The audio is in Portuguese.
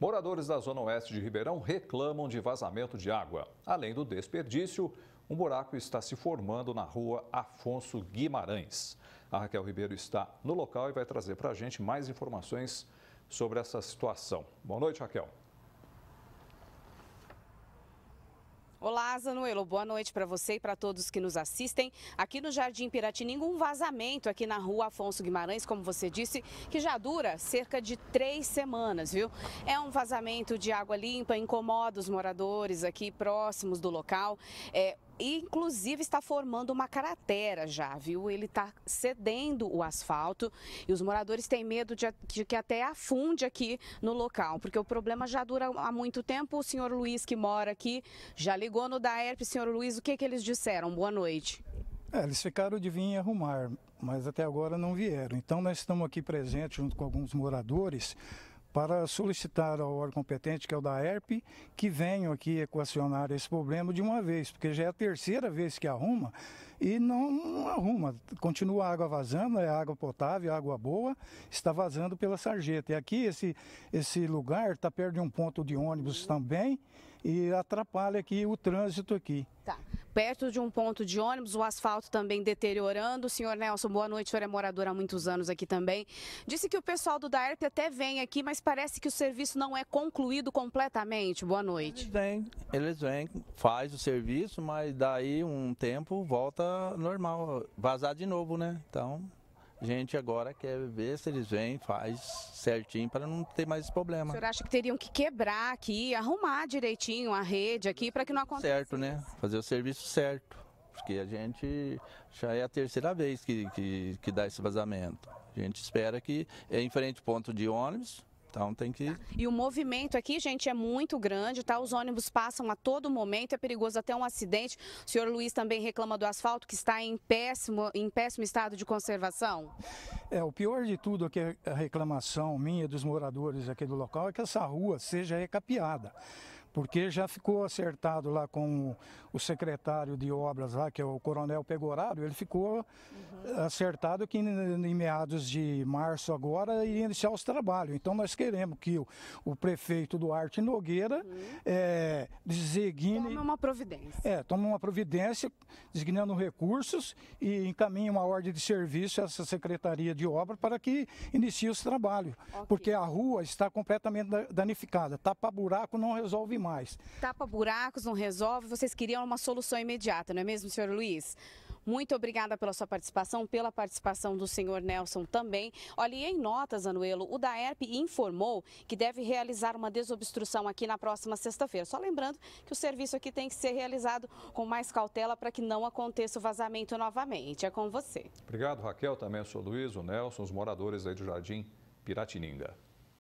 Moradores da Zona Oeste de Ribeirão reclamam de vazamento de água. Além do desperdício, um buraco está se formando na rua Afonso Guimarães. A Raquel Ribeiro está no local e vai trazer para a gente mais informações sobre essa situação. Boa noite, Raquel. Olá, Zanuelo. Boa noite para você e para todos que nos assistem. Aqui no Jardim Piratininga, um vazamento aqui na rua Afonso Guimarães, como você disse, que já dura cerca de três semanas, viu? É um vazamento de água limpa, incomoda os moradores aqui próximos do local. É, e, inclusive, está formando uma cratera já, viu? Ele está cedendo o asfalto e os moradores têm medo de, de, que até afunde aqui no local, porque o problema já dura há muito tempo. O senhor Luiz, que mora aqui, já ligou no DAERP. Senhor Luiz, o que, que eles disseram? Boa noite. É, eles ficaram de vir arrumar, mas até agora não vieram. Então, nós estamos aqui presentes junto com alguns moradores para solicitar ao órgão competente, que é o da ERP, que venham aqui equacionar esse problema de uma vez, porque já é a terceira vez que arruma e não arruma. Continua a água vazando, é água potável, é água boa, está vazando pela sarjeta. E aqui esse, esse lugar está perto de um ponto de ônibus também e atrapalha aqui o trânsito aqui. Tá perto de um ponto de ônibus, o asfalto também deteriorando. O senhor Nelson, boa noite, o senhor é morador há muitos anos aqui também. Disse que o pessoal do DAERP até vem aqui, mas parece que o serviço não é concluído completamente. Boa noite. Eles vêm, eles vêm, faz o serviço, mas daí um tempo volta normal, vazar de novo, né? Então, a gente agora quer ver se eles vêm, faz certinho para não ter mais esse problema. O senhor acha que teriam que quebrar aqui, arrumar direitinho a rede aqui para que não aconteça? Certo, né? Fazer o serviço certo. Porque a gente já é a terceira vez que, que, que dá esse vazamento. A gente espera que é em frente ponto de ônibus, então tem que. Tá. E o movimento aqui, gente, é muito grande, tá? Os ônibus passam a todo momento, é perigoso até um acidente. O senhor Luiz também reclama do asfalto que está em péssimo, em péssimo estado de conservação. É, o pior de tudo aqui, que a reclamação minha dos moradores aqui do local é que essa rua seja recapeada porque já ficou acertado lá com o secretário de obras lá, que é o coronel Pegoraro, ele ficou uhum. Eh, acertado que em, meados de março agora iria iniciar os trabalhos. Então nós queremos que o, o prefeito Duarte Nogueira uhum. é, designe... Tome uma providência. É, tome uma providência, designando recursos e encaminhe uma ordem de serviço a essa secretaria de obra para que inicie os trabalhos. Okay. Porque a rua está completamente danificada, tapa buraco não resolve mais. Tapa buracos, não resolve, vocês queriam uma solução imediata, não é mesmo, senhor Luiz? Muito obrigada pela sua participação, pela participação do senhor Nelson também. Olha, e em notas, Anuelo, o DAERP informou que deve realizar uma desobstrução aqui na próxima sexta-feira. Só lembrando que o serviço aqui tem que ser realizado com mais cautela para que não aconteça o vazamento novamente. É com você. Obrigado, Raquel, também sou Luiz, o Nelson, os moradores aí do Jardim Piratininga.